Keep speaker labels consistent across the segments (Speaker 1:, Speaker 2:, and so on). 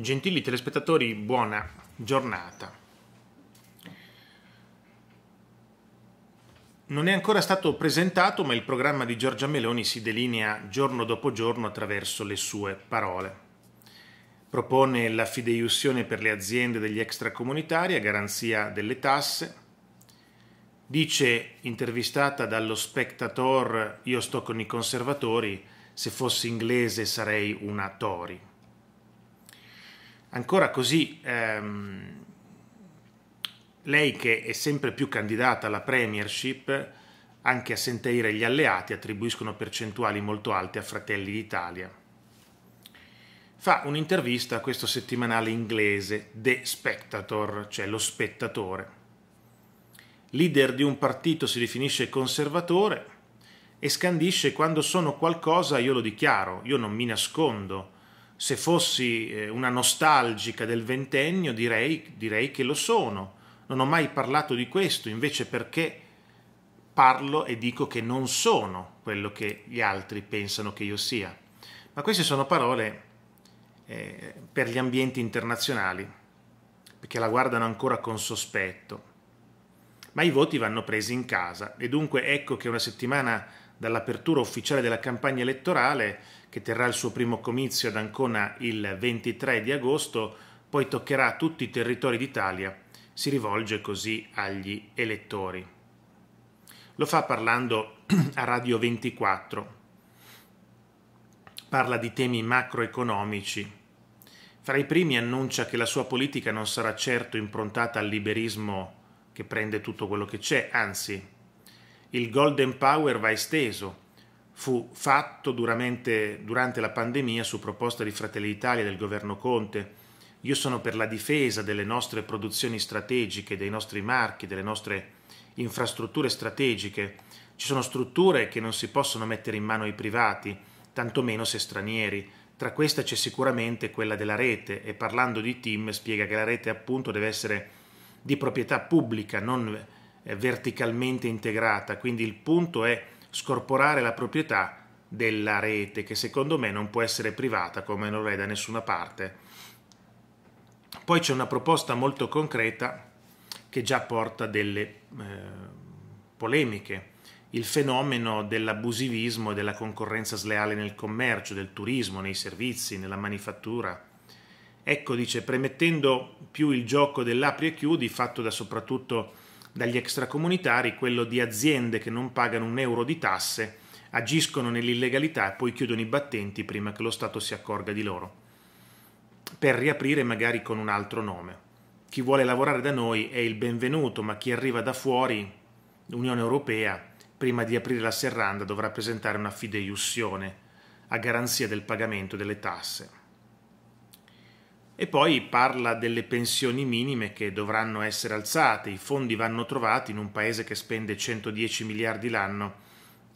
Speaker 1: Gentili telespettatori, buona giornata. Non è ancora stato presentato, ma il programma di Giorgia Meloni si delinea giorno dopo giorno attraverso le sue parole. Propone la fideiussione per le aziende degli extracomunitari a garanzia delle tasse. Dice, intervistata dallo Spectator, io sto con i conservatori, se fossi inglese sarei una Tory ancora così ehm, lei che è sempre più candidata alla premiership, anche a sentire gli alleati attribuiscono percentuali molto alte a Fratelli d'Italia. Fa un'intervista a questo settimanale inglese The Spectator, cioè lo spettatore. Leader di un partito si definisce conservatore e scandisce quando sono qualcosa io lo dichiaro, io non mi nascondo, se fossi eh, una nostalgica del ventennio direi, direi che lo sono. Non ho mai parlato di questo, invece perché parlo e dico che non sono quello che gli altri pensano che io sia. Ma queste sono parole eh, per gli ambienti internazionali, perché la guardano ancora con sospetto. Ma i voti vanno presi in casa e dunque ecco che una settimana dall'apertura ufficiale della campagna elettorale, che terrà il suo primo comizio ad Ancona il 23 di agosto, poi toccherà tutti i territori d'Italia. Si rivolge così agli elettori. Lo fa parlando a Radio 24. Parla di temi macroeconomici. Fra i primi annuncia che la sua politica non sarà certo improntata al liberismo che prende tutto quello che c'è, anzi il Golden Power va esteso. Fu fatto duramente, durante la pandemia su proposta di Fratelli d'Italia e del governo Conte. Io sono per la difesa delle nostre produzioni strategiche, dei nostri marchi, delle nostre infrastrutture strategiche. Ci sono strutture che non si possono mettere in mano ai privati, tantomeno se stranieri. Tra queste c'è sicuramente quella della rete e parlando di Tim spiega che la rete appunto deve essere di proprietà pubblica, non verticalmente integrata, quindi il punto è scorporare la proprietà della rete che secondo me non può essere privata come non è da nessuna parte. Poi c'è una proposta molto concreta che già porta delle eh, polemiche, il fenomeno dell'abusivismo e della concorrenza sleale nel commercio, del turismo, nei servizi, nella manifattura. Ecco, dice, premettendo più il gioco dell'apri e chiudi, fatto da soprattutto dagli extracomunitari, quello di aziende che non pagano un euro di tasse, agiscono nell'illegalità e poi chiudono i battenti prima che lo Stato si accorga di loro, per riaprire magari con un altro nome. Chi vuole lavorare da noi è il benvenuto, ma chi arriva da fuori, Unione Europea, prima di aprire la serranda dovrà presentare una fideiussione a garanzia del pagamento delle tasse. E poi parla delle pensioni minime che dovranno essere alzate, i fondi vanno trovati in un paese che spende 110 miliardi l'anno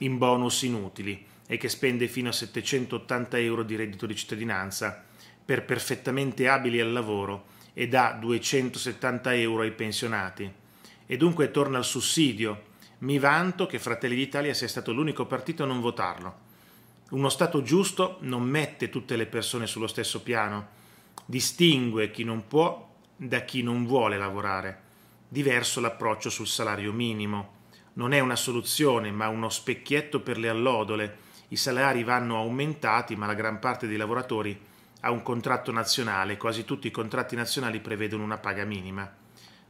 Speaker 1: in bonus inutili e che spende fino a 780 euro di reddito di cittadinanza per perfettamente abili al lavoro e dà 270 euro ai pensionati. E dunque torna al sussidio. Mi vanto che Fratelli d'Italia sia stato l'unico partito a non votarlo. Uno Stato giusto non mette tutte le persone sullo stesso piano distingue chi non può da chi non vuole lavorare. Diverso l'approccio sul salario minimo. Non è una soluzione, ma uno specchietto per le allodole. I salari vanno aumentati, ma la gran parte dei lavoratori ha un contratto nazionale, quasi tutti i contratti nazionali prevedono una paga minima.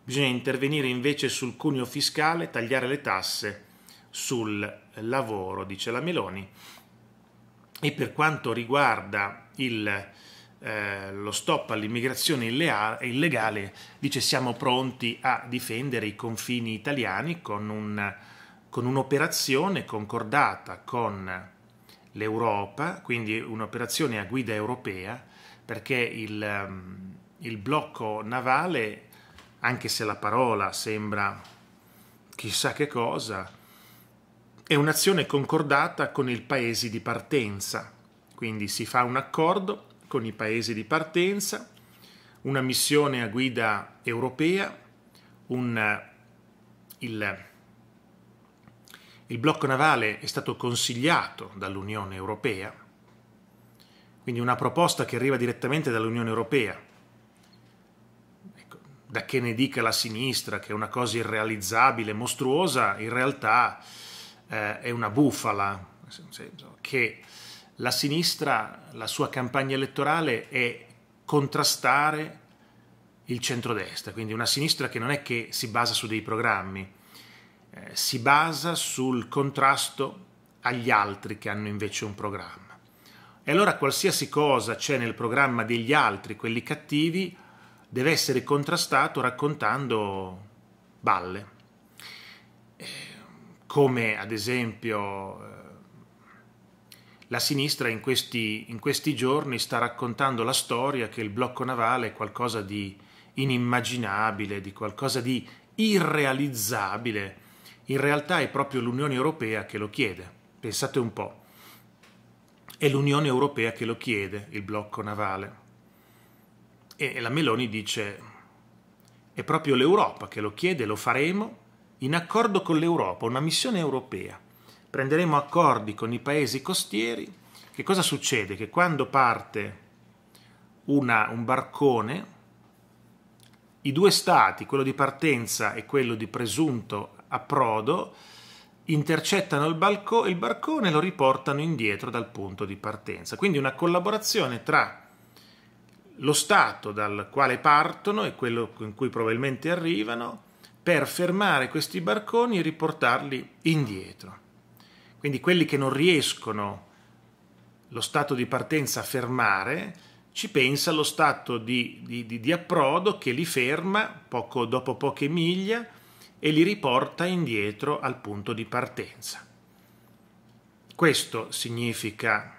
Speaker 1: Bisogna intervenire invece sul cuneo fiscale, tagliare le tasse sul lavoro, dice la Meloni. E per quanto riguarda il eh, lo stop all'immigrazione illegale dice siamo pronti a difendere i confini italiani con, un, con un'operazione concordata con l'Europa, quindi un'operazione a guida europea, perché il, ehm, il blocco navale, anche se la parola sembra chissà che cosa, è un'azione concordata con il paese di partenza. Quindi si fa un accordo con i paesi di partenza, una missione a guida europea, un, eh, il, il blocco navale è stato consigliato dall'Unione Europea, quindi una proposta che arriva direttamente dall'Unione Europea. Ecco, da che ne dica la sinistra che è una cosa irrealizzabile, mostruosa, in realtà eh, è una bufala, nel senso che la sinistra, la sua campagna elettorale è contrastare il centrodestra, quindi una sinistra che non è che si basa su dei programmi, eh, si basa sul contrasto agli altri che hanno invece un programma. E allora qualsiasi cosa c'è nel programma degli altri, quelli cattivi, deve essere contrastato raccontando balle, eh, come ad esempio... Eh, la sinistra in questi, in questi, giorni sta raccontando la storia che il blocco navale è qualcosa di inimmaginabile, di qualcosa di irrealizzabile. In realtà è proprio l'Unione Europea che lo chiede. Pensate un po'. È l'Unione Europea che lo chiede, il blocco navale. E la Meloni dice, è proprio l'Europa che lo chiede, lo faremo in accordo con l'Europa, una missione europea prenderemo accordi con i paesi costieri, che cosa succede? Che quando parte una, un barcone, i due stati, quello di partenza e quello di presunto approdo, intercettano il, balco, il barcone e lo riportano indietro dal punto di partenza. Quindi una collaborazione tra lo stato dal quale partono e quello in cui probabilmente arrivano per fermare questi barconi e riportarli indietro. Quindi quelli che non riescono lo stato di partenza a fermare, ci pensa lo stato di, di, di, di approdo che li ferma poco, dopo poche miglia e li riporta indietro al punto di partenza. Questo significa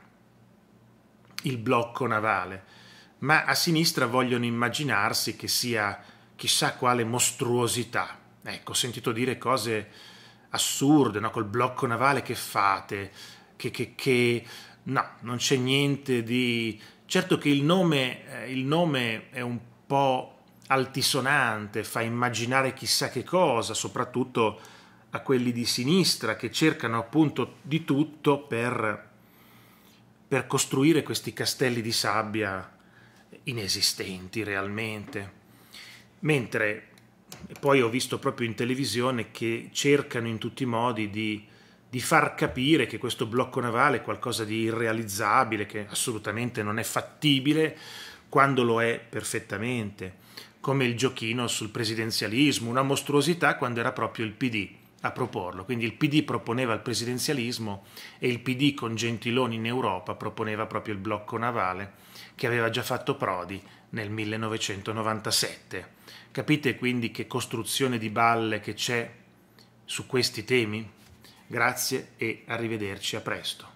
Speaker 1: il blocco navale, ma a sinistra vogliono immaginarsi che sia chissà quale mostruosità. Ecco, ho sentito dire cose assurde, no? col blocco navale che fate, che, che, che... no, non c'è niente di... Certo che il nome, eh, il nome è un po' altisonante, fa immaginare chissà che cosa, soprattutto a quelli di sinistra che cercano appunto di tutto per, per costruire questi castelli di sabbia inesistenti realmente. Mentre e poi ho visto proprio in televisione che cercano in tutti i modi di, di far capire che questo blocco navale è qualcosa di irrealizzabile, che assolutamente non è fattibile, quando lo è perfettamente, come il giochino sul presidenzialismo, una mostruosità quando era proprio il PD a proporlo. Quindi il PD proponeva il presidenzialismo e il PD con Gentiloni in Europa proponeva proprio il blocco navale che aveva già fatto Prodi nel 1997. Capite quindi che costruzione di balle che c'è su questi temi? Grazie e arrivederci a presto.